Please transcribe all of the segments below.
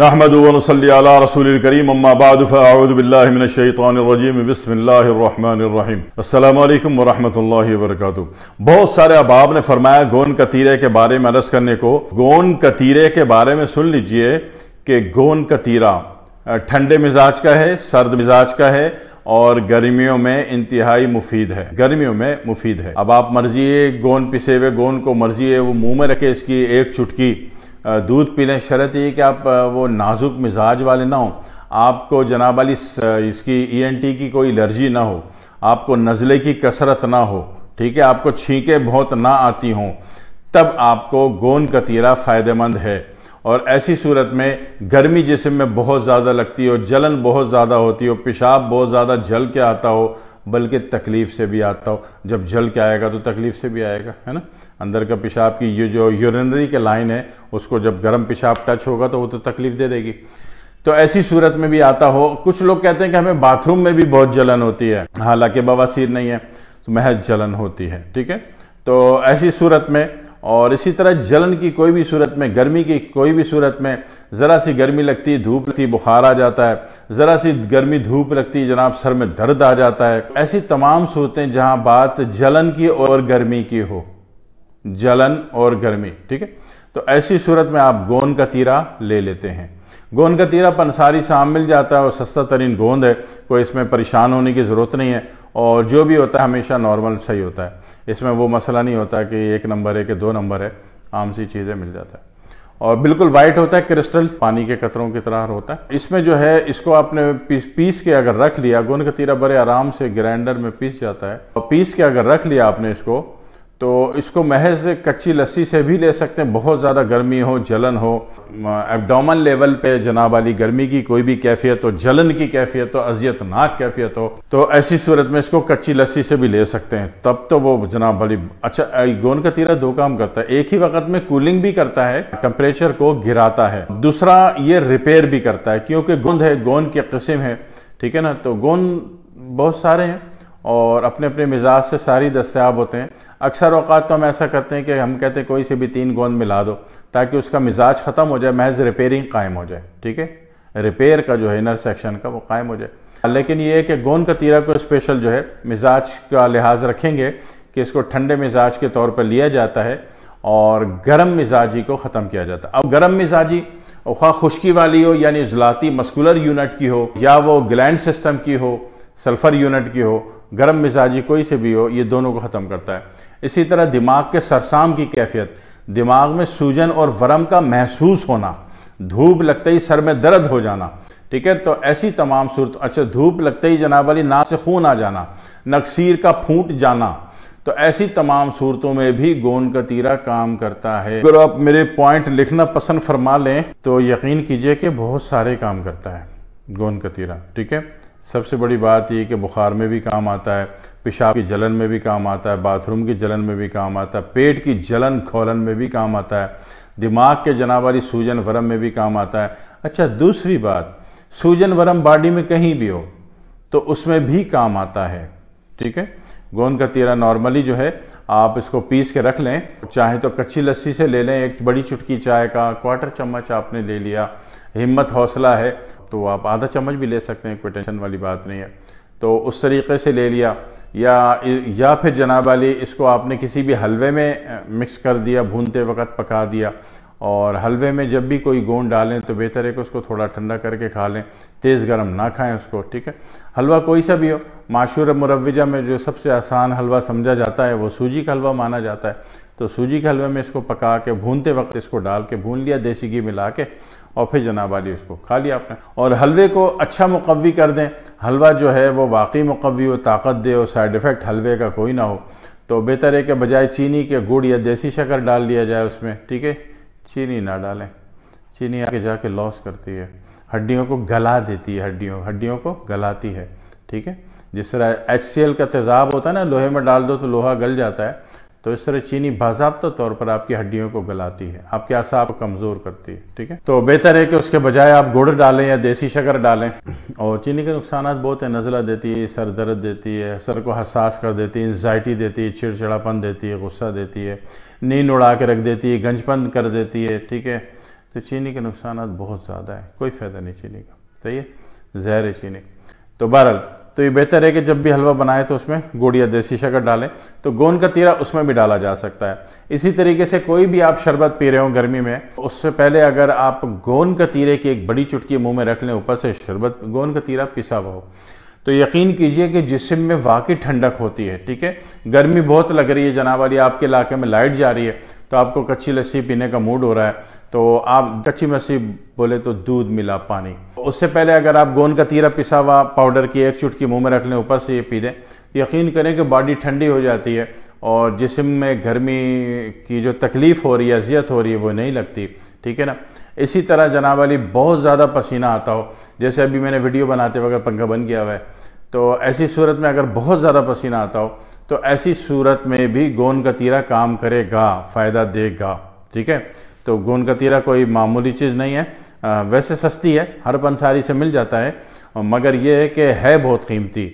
नहमद वनसल रसूल करीम अम्माबादफ़ाउदबिल्लाशैतरजीम बसमीम अल्लाम वरहि वर्क बहुत सारे अहबाब ने फरमाया गोन कतीरे के बारे में अरस करने को गोन कतीरे के बारे में सुन लीजिए कि गोन कतीरा ठंडे मिजाज का है सर्द मिजाज का है और गर्मियों में इंतहाई मुफीद है गर्मियों में मुफीद है अब आप मर्जी गोंद पिसे हुए गोंद को मर्जी है वो मुंह में रखे इसकी एक चुटकी दूध पी लें शर्त ये कि आप वो नाजुक मिजाज वाले ना हो आपको जनाब वाली इसकी ईएनटी e की कोई एलर्जी ना हो आपको नज़ले की कसरत ना हो ठीक है आपको छींके बहुत ना आती हों तब आपको गोन कतीरा फ़ायदेमंद है और ऐसी सूरत में गर्मी जिसम में बहुत ज़्यादा लगती हो जलन बहुत ज़्यादा होती हो पेशाब बहुत ज़्यादा जल के आता हो बल्कि तकलीफ़ से भी आता हो जब जल के आएगा तो तकलीफ़ से भी आएगा है ना अंदर का पेशाब की ये जो यूरिनरी के लाइन है उसको जब गर्म पेशाब टच होगा तो वो तो तकलीफ दे देगी तो ऐसी सूरत में भी आता हो कुछ लोग कहते हैं कि हमें बाथरूम में भी बहुत जलन होती है हालांकि बवासीर नहीं है तो महज जलन होती है ठीक है तो ऐसी सूरत में और इसी तरह जलन की कोई भी सूरत में गर्मी की कोई भी सूरत में ज़रा सी गर्मी लगती धूप लगती बुखार आ जाता है ज़रा सी गर्मी धूप लगती जनाब सर में दर्द आ जाता है ऐसी तमाम सूरतें जहाँ बात जलन की और गर्मी की हो जलन और गर्मी ठीक है तो ऐसी सूरत में आप गोंद का तीरा ले लेते हैं गोंद का तीरा पंसारी शाम मिल जाता है और सस्ता तरीन गोंद है कोई इसमें परेशान होने की ज़रूरत नहीं है और जो भी होता है हमेशा नॉर्मल सही होता है इसमें वो मसला नहीं होता कि एक नंबर है कि दो नंबर है आम सी चीज़ें मिल जाता है और बिल्कुल वाइट होता है क्रिस्टल पानी के कतरों की तरह होता है इसमें जो है इसको आपने पीस पीस के अगर रख लिया गोंद का तीरा बड़े आराम से ग्राइंडर में पीस जाता है और पीस के अगर रख लिया आपने इसको तो इसको महज कच्ची लस्सी से भी ले सकते हैं बहुत ज़्यादा गर्मी हो जलन हो एबडामल लेवल पे जनाब वाली गर्मी की कोई भी कैफियत हो जलन की कैफियत हो अजियतनाक कैफियत हो तो ऐसी सूरत में इसको कच्ची लस्सी से भी ले सकते हैं तब तो वो जनाब वाली अच्छा गोन का तीरा दो काम करता है एक ही वक्त में कूलिंग भी करता है टेम्परेचर को गिराता है दूसरा ये रिपेयर भी करता है क्योंकि गोंद है गोंद की किस्म है ठीक है ना तो गोंद बहुत सारे हैं और अपने अपने मिजाज से सारी दस्तियाब होते हैं अक्सर अवकात तो हम ऐसा करते हैं कि हम कहते हैं कोई से भी तीन गोंद मिला दो ताकि उसका मिजाज ख़त्म हो जाए महज रिपेयरिंग कायम हो जाए ठीक है रिपेयर का जो है इनर सेक्शन का वो कायम हो जाए लेकिन ये है कि गोंद का तीरा को स्पेशल जो है मिजाज का लिहाज रखेंगे कि इसको ठंडे मिजाज के तौर पर लिया जाता है और गर्म मिजाजी को ख़त्म किया जाता है अब गर्म मिजाजी खा खुश्की वाली हो यानी जलाती मस्कुलर यूनिट की हो या वो ग्लैंड सिस्टम की हो सल्फर यूनिट की हो गर्म मिजाजी कोई से भी हो ये दोनों को ख़त्म करता है इसी तरह दिमाग के सरसाम की कैफियत दिमाग में सूजन और वरम का महसूस होना धूप लगते ही सर में दर्द हो जाना ठीक है तो ऐसी तमाम सूरत अच्छा धूप लगते ही जनाब अली नाक से खून आ जाना नक्सीर का फूट जाना तो ऐसी तमाम सूरतों में भी गोंद तीरा काम करता है अगर आप मेरे पॉइंट लिखना पसंद फरमा लें तो यकीन कीजिए कि बहुत सारे काम करता है गोंद तीरा ठीक है सबसे बड़ी बात यह कि बुखार में भी काम आता है पेशाब की जलन में भी काम आता है बाथरूम की जलन में भी काम आता है पेट की जलन खोलन में भी काम आता है दिमाग के जनावरी सूजन वरम में भी काम आता है अच्छा दूसरी बात सूजन वरम बॉडी में कहीं भी हो तो उसमें भी काम आता है ठीक है गोंद का तीरा नॉर्मली जो है आप इसको पीस के रख लें चाहे तो कच्ची लस्सी से ले लें एक बड़ी चुटकी चाय का क्वार्टर चम्मच आपने ले लिया हिम्मत हौसला है तो आप आधा चम्मच भी ले सकते हैं कोई टेंशन वाली बात नहीं है तो उस तरीके से ले लिया या या फिर जनाब अली इसको आपने किसी भी हलवे में मिक्स कर दिया भूनते वक्त पका दिया और हलवे में जब भी कोई गोंद डालें तो बेहतर है कि उसको थोड़ा ठंडा करके खा लें तेज़ गर्म ना खाएं उसको ठीक है हलवा कोई सा भी हो माशूर मुरवजा में जो सबसे आसान हलवा समझा जाता है वो सूजी का हलवा माना जाता है तो सूजी के हलवे में इसको पका के भूनते वक्त इसको डाल के भून लिया देसी घी मिला के और फिर जनाब वाली उसको खा लिया आपने और हलवे को अच्छा मुकवी कर दें हलवा जो है वो वाकई मुकवी हो ताकत दे और साइड इफ़ेक्ट हलवे का कोई ना हो तो बेहतर है कि बजाय चीनी के गुड़ या देसी शक्कर डाल दिया जाए उसमें ठीक है चीनी ना डालें चीनी आगे जाके लॉस करती है हड्डियों को गला देती है हड्डियों हड्डियों को गलाती है ठीक है जिस तरह एच का तेज़ाब होता है ना लोहे में डाल दो तो लोहा गल जाता है तो इस तरह चीनी बाजाबता तौर पर आपकी हड्डियों को गलाती है आपके आसाब को कमज़ोर करती है ठीक है तो बेहतर है कि उसके बजाय आप गुड़ डालें या देसी शक्कर डालें और चीनी के नुकसान बहुत है नज़ला देती है सर दर्द देती है सर को हसास कर देती है एनजाइटी देती है चिड़चिड़ापन देती है गुस्सा देती है नींद उड़ा के रख देती है गंजपन कर देती है ठीक है तो चीनी के नुकसान बहुत ज़्यादा है कोई फ़ायदा नहीं चीनी का सही है जहर है चीनी तो बहरहाल तो ये बेहतर है कि जब भी हलवा बनाए तो उसमें गुड़ या देसी शक्कर डालें तो गोंद का तीरा उसमें भी डाला जा सकता है इसी तरीके से कोई भी आप शरबत पी रहे हो गर्मी में उससे पहले अगर आप गोंद का तीरे की एक बड़ी चुटकी मुंह में रख लें ऊपर से शरबत गोंद का तीरा पिसा हुआ हो तो यकीन कीजिए कि जिसम में वाकई ठंडक होती है ठीक है गर्मी बहुत लग रही है जनाब अली आपके इलाके में लाइट जा रही है तो आपको कच्ची लस्सी पीने का मूड हो रहा है तो आप कच्ची लस्सी बोले तो दूध मिला पानी उससे पहले अगर आप गोंद का तीरा पिसा हुआ पाउडर की एक चुटकी मुंह में रख लें ऊपर से ये पी लें तो यकीन करें कि बॉडी ठंडी हो जाती है और जिसम में गर्मी की जो तकलीफ़ हो रही है अजियत हो रही है वो नहीं लगती ठीक है ना इसी तरह जनाब अली बहुत ज़्यादा पसीना आता हो जैसे अभी मैंने वीडियो बनाते वक्त पंखा बंद किया हुआ है तो ऐसी सूरत में अगर बहुत ज़्यादा पसीना आता हो तो ऐसी सूरत में भी गोंद कतीरा काम करेगा फ़ायदा देगा ठीक है तो गोंद कतीरा कोई मामूली चीज़ नहीं है आ, वैसे सस्ती है हर पंसारी से मिल जाता है मगर यह है कि है बहुत कीमती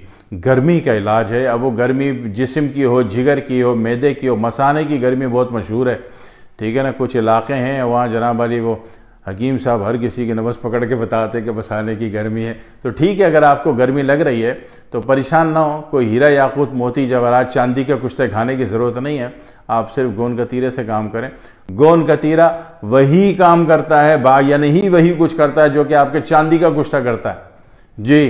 गर्मी का इलाज है अब वो गर्मी जिसम की हो जिगर की हो मैदे की हो मसाने की गर्मी बहुत मशहूर है ठीक है ना कुछ इलाके हैं वहाँ जनाब अली वो हकीम साहब हर किसी की नबस पकड़ के बताते कि बस आने की गर्मी है तो ठीक है अगर आपको गर्मी लग रही है तो परेशान ना हो कोई हीरा याकूत मोती जवाहरात चांदी के कुश्ते खाने की ज़रूरत नहीं है आप सिर्फ गोन कतीरे से काम करें गोन कतीरा वही काम करता है बा यानी ही वही कुछ करता है जो कि आपके चांदी का कुश्ता करता है जी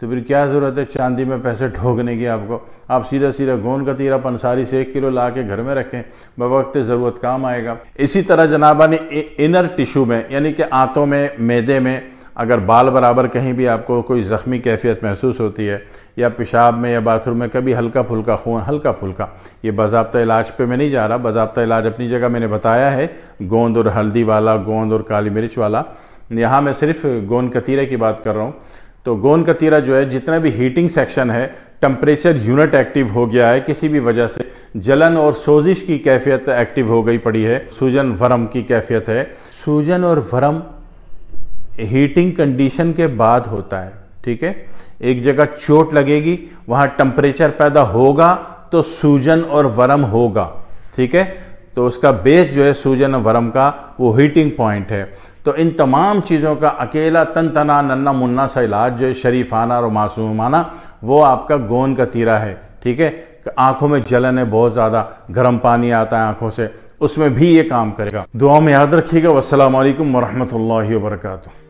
तो फिर क्या ज़रूरत है चांदी में पैसे ठोकने की आपको आप सीधा सीधा गोंद का तीरा पंसारी से एक किलो ला के घर में रखें बवक्त ज़रूरत काम आएगा इसी तरह जनाबा ने इनर टिश्यू में यानी कि आंतों में मैदे में अगर बाल बराबर कहीं भी आपको कोई ज़ख्मी कैफियत महसूस होती है या पेशाब में या बाथरूम में कभी हल्का फुल्का खून हल्का फुल्का ये बाबा इलाज पे मैं नहीं जा रहा बाबा इलाज अपनी जगह मैंने बताया है गोंद और हल्दी वाला गोंद और काली मिर्च वाला यहाँ मैं सिर्फ गोंद कतीरे की बात कर रहा हूँ तो गोंद कतीरा जो है जितना भी हीटिंग सेक्शन है टेम्परेचर यूनिट एक्टिव हो गया है किसी भी वजह से जलन और सोजिश की कैफियत एक्टिव हो गई पड़ी है सूजन वरम की कैफियत है सूजन और वरम हीटिंग कंडीशन के बाद होता है ठीक है एक जगह चोट लगेगी वहां टेम्परेचर पैदा होगा तो सूजन और वरम होगा ठीक है तो उसका बेस जो है सूजन और वरम का वो हीटिंग पॉइंट है तो इन तमाम चीज़ों का अकेला तन तना नन्ना मुन्ना सा इलाज जो है शरीफाना और मासूमाना वो आपका गोंद का तीरा है ठीक है आंखों में जलन है बहुत ज़्यादा गर्म पानी आता है आंखों से उसमें भी ये काम करेगा दुआ में याद रखिएगा वरहमत वरहमल वरकू